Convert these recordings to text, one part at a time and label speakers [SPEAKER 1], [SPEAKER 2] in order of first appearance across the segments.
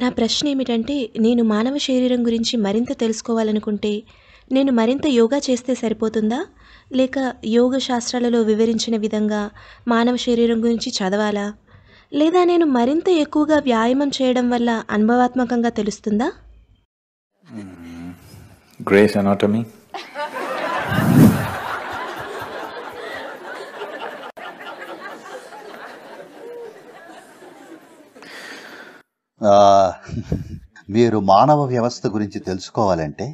[SPEAKER 1] నా ప్రశ్న ఏమిటంటే నేను మానవ శరీరం గురించి మరింత తెలుసుకోవాలనుకుంటే నేను మరింత యోగా చేస్తే సరిపోతుందా లేక యోగ శాస్త్రాలలో వివరించిన విధంగా మానవ శరీరం గురించి చదవాలా లేదా నేను మరింత ఎక్కువగా వ్యాయామం చేయడం వల్ల అనుభవాత్మకంగా తెలుస్తుందా గ్రేస్ hmm. అనాటమీ మీరు మానవ వ్యవస్థ గురించి తెలుసుకోవాలంటే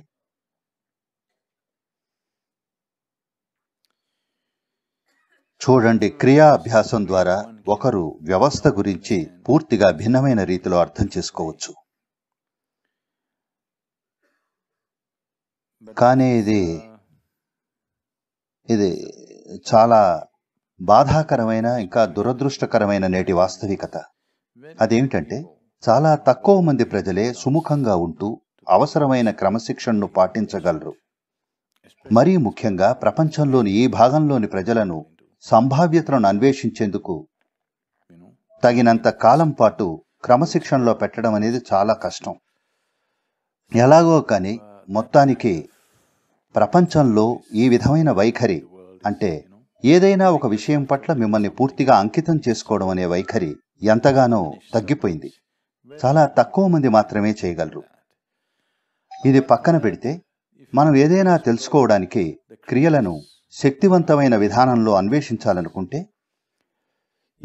[SPEAKER 1] చూడండి క్రియా అభ్యాసం ద్వారా ఒకరు వ్యవస్థ గురించి పూర్తిగా భిన్నమైన రీతిలో అర్థం చేసుకోవచ్చు కానీ ఇది ఇది చాలా బాధాకరమైన ఇంకా దురదృష్టకరమైన నేటి వాస్తవికత అదేమిటంటే చాలా తక్కువ మంది ప్రజలే సుముఖంగా ఉంటూ అవసరమైన క్రమశిక్షణను పాటించగలరు మరీ ముఖ్యంగా ప్రపంచంలోని ఈ భాగంలోని ప్రజలను సంభావ్యతలను అన్వేషించేందుకు తగినంత కాలం పాటు క్రమశిక్షణలో పెట్టడం అనేది చాలా కష్టం ఎలాగో కానీ మొత్తానికి ప్రపంచంలో ఈ విధమైన వైఖరి అంటే ఏదైనా ఒక విషయం పట్ల మిమ్మల్ని పూర్తిగా అంకితం చేసుకోవడం అనే వైఖరి ఎంతగానో తగ్గిపోయింది చాలా తక్కువ మంది మాత్రమే చేయగలరు ఇది పక్కన పెడితే మనం ఏదైనా తెలుసుకోవడానికి క్రియలను శక్తివంతమైన విధానంలో అన్వేషించాలనుకుంటే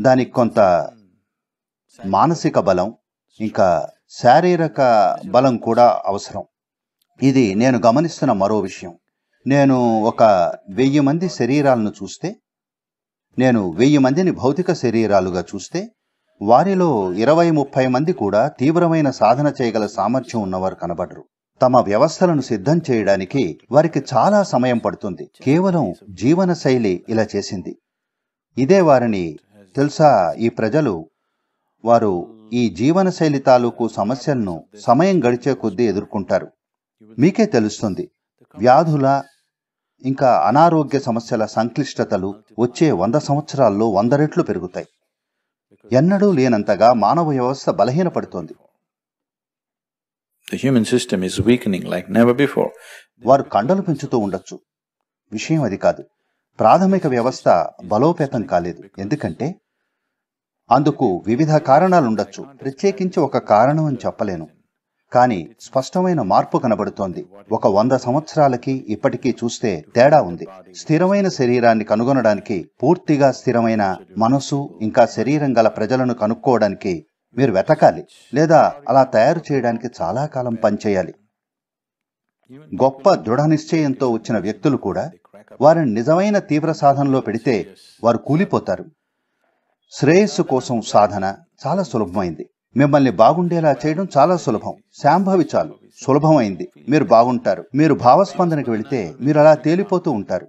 [SPEAKER 1] దానికి కొంత మానసిక బలం ఇంకా శారీరక బలం కూడా అవసరం ఇది నేను గమనిస్తున్న మరో విషయం నేను ఒక వెయ్యి మంది శరీరాలను చూస్తే నేను వెయ్యి మందిని భౌతిక శరీరాలుగా చూస్తే వారిలో ఇరవై ముప్పై మంది కూడా తీవ్రమైన సాధన చేయగల సామర్థ్యం ఉన్నవారు కనబడరు తమ వ్యవస్థలను సిద్ధం చేయడానికి వారికి చాలా సమయం పడుతుంది కేవలం జీవన శైలి ఇలా చేసింది ఇదే వారిని తెలుసా ఈ ప్రజలు వారు ఈ జీవనశైలి తాలూకు సమస్యలను సమయం గడిచే కొద్దీ ఎదుర్కొంటారు మీకే తెలుస్తుంది వ్యాధుల ఇంకా అనారోగ్య సమస్యల సంక్లిష్టతలు వచ్చే వంద సంవత్సరాల్లో వంద రెట్లు పెరుగుతాయి ఎన్నడూ లేనంతగా మానవ వ్యవస్థ బలహీనపడుతోంది వారు కండలు పెంచుతూ ఉండొచ్చు విషయం అది కాదు ప్రాథమిక వ్యవస్థ బలోపేతం కాలేదు ఎందుకంటే అందుకు వివిధ కారణాలుండొచ్చు ప్రత్యేకించి ఒక కారణం అని చెప్పలేను కానీ స్పష్టమైన మార్పు కనబడుతోంది ఒక వంద సంవత్సరాలకి ఇప్పటికీ చూస్తే తేడా ఉంది స్థిరమైన శరీరాన్ని కనుగొనడానికి పూర్తిగా స్థిరమైన మనసు ఇంకా శరీరం గల ప్రజలను కనుక్కోవడానికి మీరు వెతకాలి లేదా అలా తయారు చేయడానికి చాలా కాలం పనిచేయాలి గొప్ప దృఢ నిశ్చయంతో వచ్చిన వ్యక్తులు కూడా వారిని నిజమైన తీవ్ర సాధనలో పెడితే వారు కూలిపోతారు శ్రేయస్సు కోసం సాధన చాలా సులభమైంది మిమ్మల్ని బాగుండేలా చేయడం చాలా సులభం శాంభవి చాలు సులభమైంది మీరు బాగుంటారు మీరు భావస్పందనకు వెళితే మీరు అలా తేలిపోతూ ఉంటారు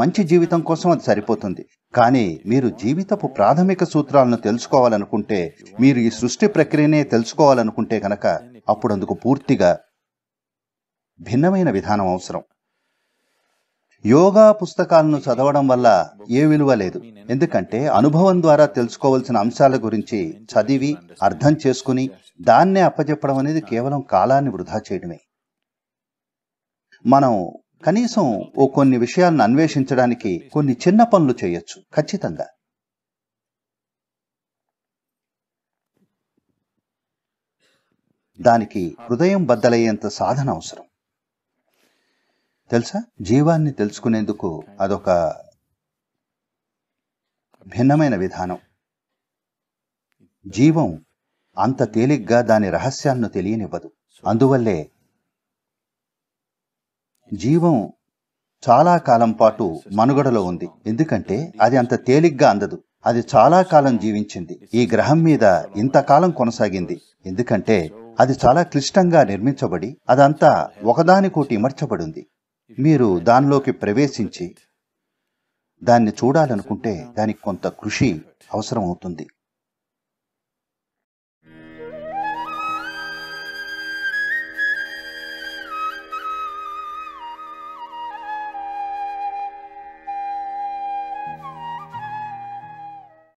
[SPEAKER 1] మంచి జీవితం కోసం అది సరిపోతుంది కానీ మీరు జీవితపు ప్రాథమిక సూత్రాలను తెలుసుకోవాలనుకుంటే మీరు ఈ సృష్టి ప్రక్రియనే తెలుసుకోవాలనుకుంటే కనుక అప్పుడందుకు పూర్తిగా భిన్నమైన విధానం అవసరం యోగా పుస్తకాలను చదవడం వల్ల ఏ విలువ లేదు ఎందుకంటే అనుభవం ద్వారా తెలుసుకోవాల్సిన అంశాల గురించి చదివి అర్థం చేసుకుని దాన్నే అప్పచెప్పడం అనేది కేవలం కాలాన్ని వృధా చేయడమే మనం కనీసం ఓ కొన్ని విషయాలను అన్వేషించడానికి కొన్ని చిన్న పనులు చేయొచ్చు ఖచ్చితంగా దానికి హృదయం బద్దలయ్యేంత సాధన అవసరం తెలుసా జీవాన్ని తెలుసుకునేందుకు అదొక భిన్నమైన విధానం జీవం అంత తేలిగ్గా దాని రహస్యాలను తెలియనివ్వదు అందువల్లే జీవం చాలా కాలం పాటు మనుగడలో ఉంది ఎందుకంటే అది అంత తేలిగ్గా అందదు అది చాలా కాలం జీవించింది ఈ గ్రహం మీద ఇంతకాలం కొనసాగింది ఎందుకంటే అది చాలా క్లిష్టంగా నిర్మించబడి అదంతా ఒకదానికోటి ఇమర్చబడింది మీరు దానిలోకి ప్రవేశించి దాన్ని చూడాలనుకుంటే దానికి కొంత కృషి అవసరం అవుతుంది